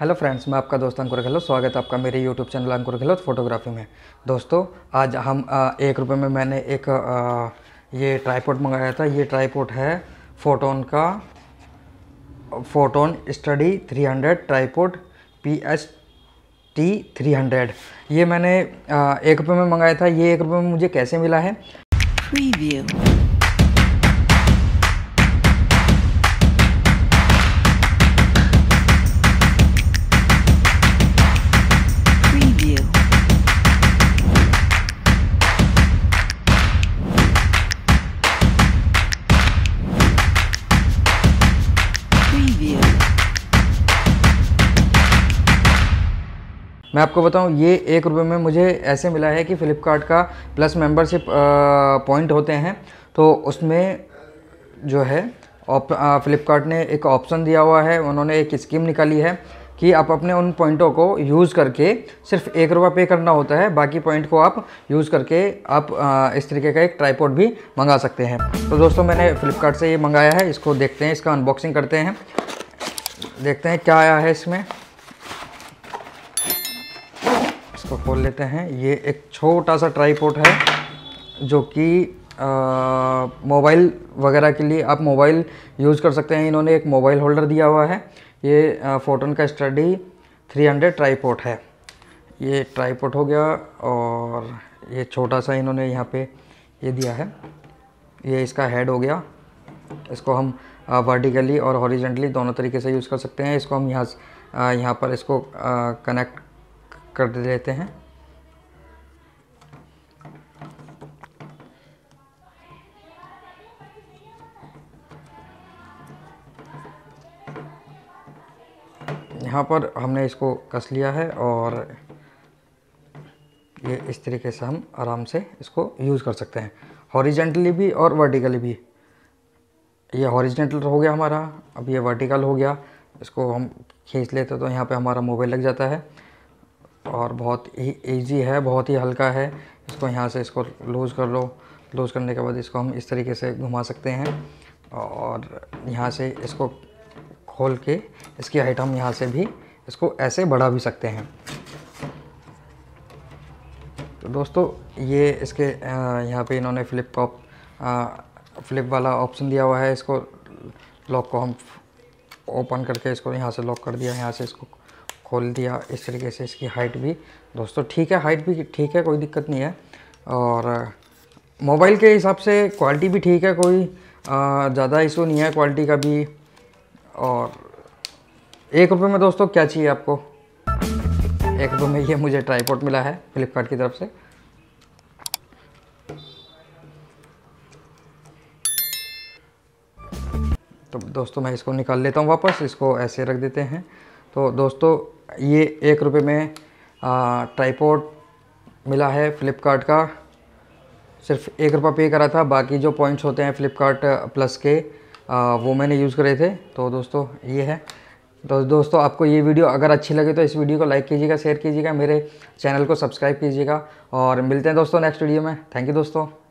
hello friends मैं आपका दोस्त अंकुर खेलो स्वागत है आपका मेरे यूट्यूब चैनल अंकुर खेलो फोटोग्राफी में दोस्तों आज हम आ, एक रुपये में मैंने एक आ, ये ट्राईपोर्ट मंगाया था ये ट्राईपोर्ट है फोटोन का photon study 300 tripod P H T three ये मैंने आ, एक रुपये में मंगाया था ये एक रुपये में मुझे कैसे मिला है मैं आपको बताऊं ये एक रुपये में मुझे ऐसे मिला है कि फ़्लिपकार्ट का प्लस मेंबरशिप पॉइंट होते हैं तो उसमें जो है फ़्लिपकार्ट ने एक ऑप्शन दिया हुआ है उन्होंने एक स्कीम निकाली है कि आप अपने उन पॉइंटों को यूज़ करके सिर्फ एक रुपये पे करना होता है बाकी पॉइंट को आप यूज़ करके आप इस तरीके का एक ट्राईपोर्ट भी मंगा सकते हैं तो दोस्तों मैंने फ़्लिपकार्ट से ये मंगाया है इसको देखते हैं इसका अनबॉक्सिंग करते हैं देखते हैं क्या आया है इसमें इसको खोल लेते हैं ये एक छोटा सा ट्राईपोर्ट है जो कि मोबाइल वगैरह के लिए आप मोबाइल यूज़ कर सकते हैं इन्होंने एक मोबाइल होल्डर दिया हुआ है ये फोटोन का स्टडी 300 ट्राईपोर्ट है ये ट्राईपोर्ट हो गया और ये छोटा सा इन्होंने यहाँ पे ये दिया है ये इसका हेड हो गया इसको हम वर्टिकली और हॉरिजेंटली दोनों तरीके से यूज़ कर सकते हैं इसको हम यहाँ यहाँ पर इसको कनेक्ट कर लेते हैं यहाँ पर हमने इसको कस लिया है और ये इस तरीके से हम आराम से इसको यूज़ कर सकते हैं हॉरिजेंटली भी और वर्टिकली भी ये हॉरिजेंटल हो गया हमारा अब ये वर्टिकल हो गया इसको हम खींच लेते तो यहाँ पे हमारा मोबाइल लग जाता है और बहुत ही ईजी है बहुत ही हल्का है इसको यहाँ से इसको लूज़ कर लो लूज़ करने के बाद इसको हम इस तरीके से घुमा सकते हैं और यहाँ से इसको खोल के इसकी हाइट हम यहाँ से भी इसको ऐसे बढ़ा भी सकते हैं तो दोस्तों ये इसके यहाँ पे इन्होंने फ्लिप कॉप फ्लिप वाला ऑप्शन दिया हुआ है इसको लॉक को हम ओपन करके इसको यहाँ से लॉक कर दिया यहाँ से इसको खोल दिया इस तरीके से इसकी हाइट भी दोस्तों ठीक है हाइट भी ठीक है कोई दिक्कत नहीं है और मोबाइल के हिसाब से क्वालिटी भी ठीक है कोई ज़्यादा इशू नहीं है क्वालिटी का भी और एक रुपये में दोस्तों क्या चाहिए आपको एक रुपये में ये मुझे ट्राईपोर्ट मिला है फ्लिपकार्ट की तरफ से तो दोस्तों मैं इसको निकाल लेता हूँ वापस इसको ऐसे रख देते हैं तो दोस्तों ये एक रुपये में ट्राईपोर्ट मिला है फ्लिपकार्ट का सिर्फ एक रुपये पे करा था बाकी जो पॉइंट्स होते हैं फ्लिपकार्ट प्लस के आ, वो मैंने यूज़ करे थे तो दोस्तों ये है तो दोस्तों आपको ये वीडियो अगर अच्छी लगे तो इस वीडियो को लाइक कीजिएगा शेयर कीजिएगा मेरे चैनल को सब्सक्राइब कीजिएगा और मिलते हैं दोस्तों नेक्स्ट वीडियो में थैंक यू दोस्तों